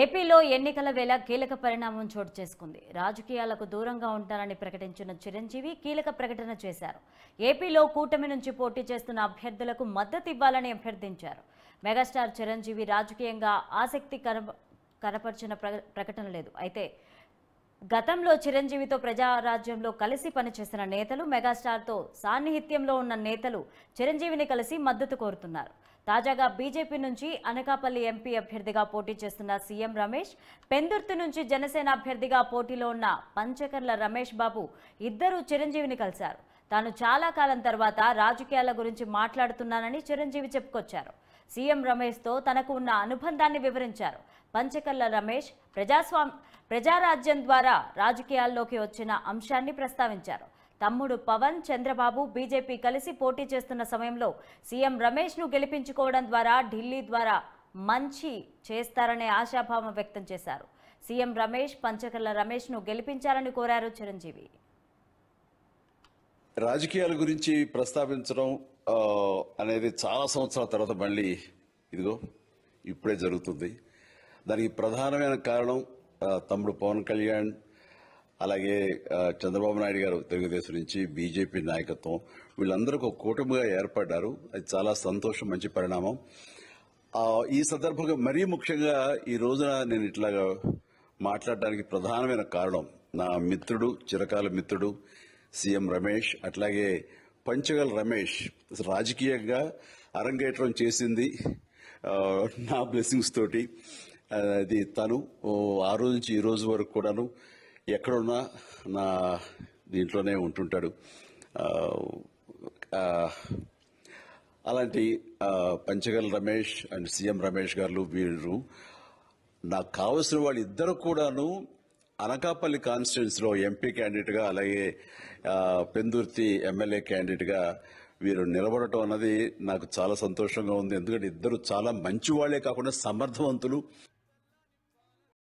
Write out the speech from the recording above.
ఏపీలో ఎన్నికల వేళ కీలక పరిణామం చోటు చేసుకుంది రాజకీయాలకు దూరంగా ఉంటానని ప్రకటించిన చిరంజీవి కీలక ప్రకటన చేశారు ఏపీలో కూటమి నుంచి పోటీ చేస్తున్న అభ్యర్థులకు మద్దతు ఇవ్వాలని అభ్యర్థించారు మెగాస్టార్ చిరంజీవి రాజకీయంగా ఆసక్తి కనపరిచిన ప్రకటన లేదు అయితే గతంలో చిరంజీవితో ప్రజారాజ్యంలో కలిసి పనిచేసిన నేతలు మెగాస్టార్తో సాన్నిహిత్యంలో ఉన్న నేతలు చిరంజీవిని కలిసి మద్దతు కోరుతున్నారు తాజాగా బీజేపీ నుంచి అనకాపల్లి ఎంపీ అభ్యర్థిగా పోటీ చేస్తున్న సీఎం రమేష్ పెందుర్తి నుంచి జనసేన అభ్యర్థిగా పోటీలో ఉన్న పంచకర్ల రమేష్ బాబు ఇద్దరూ చిరంజీవిని కలిశారు తాను చాలా కాలం తర్వాత రాజకీయాల గురించి మాట్లాడుతున్నానని చిరంజీవి చెప్పుకొచ్చారు సీఎం రమేష్తో తనకు ఉన్న అనుబంధాన్ని వివరించారు పంచకర్ల రమేష్ ప్రజాస్వామ్య ప్రజారాజ్యం ద్వారా రాజకీయాల్లోకి వచ్చిన అంశాన్ని ప్రస్తావించారు తమ్ముడు పవన్ చంద్రబాబు బీజేపీ కలిసి పోటీ చేస్తున్న సమయంలో సీఎం రమేష్ను గెలిపించుకోవడం ద్వారా ఢిల్లీ ద్వారా మంచి చేస్తారనే ఆశాభావం వ్యక్తం చేశారు సీఎం రమేష్ పంచకర్ల రమేష్ను గెలిపించాలని కోరారు చిరంజీవి రాజకీయాల గురించి ప్రస్తావించడం అనేది చాలా సంవత్సరాల తర్వాత మళ్ళీ ఇదిగో ఇప్పుడే జరుగుతుంది దానికి ప్రధానమైన కారణం తమ్ముడు పవన్ కళ్యాణ్ అలాగే చంద్రబాబు నాయుడు గారు తెలుగుదేశం నుంచి బీజేపీ నాయకత్వం వీళ్ళందరూ ఒక కూటమిగా ఏర్పడ్డారు అది చాలా సంతోషం మంచి పరిణామం ఈ సందర్భంగా మరీ ముఖ్యంగా ఈ రోజున నేను ఇట్లాగా మాట్లాడడానికి ప్రధానమైన కారణం నా మిత్రుడు చిరకాల మిత్రుడు సీఎం రమేష్ అట్లాగే పంచగల్ రమేష్ రాజకీయంగా అరంగేట్రం చేసింది నా బ్లెస్సింగ్స్ తోటి అది తను ఆ రోజు నుంచి ఈ రోజు వరకు కూడాను ఎక్కడున్నా నా దీంట్లోనే ఉంటుంటాడు అలాంటి పంచగల్ రమేష్ అండ్ సీఎం రమేష్ గారు వీరు నాకు కావలసిన వాళ్ళు ఇద్దరు కూడాను అనకాపల్లి కాన్స్టిట్యున్సీలో ఎంపీ క్యాండిడేట్గా అలాగే పెందుర్తి ఎమ్మెల్యే క్యాండిడేట్గా వీరు నిలబడటం అన్నది నాకు చాలా సంతోషంగా ఉంది ఎందుకంటే ఇద్దరు చాలా మంచి వాళ్లే కాకుండా సమర్థవంతులు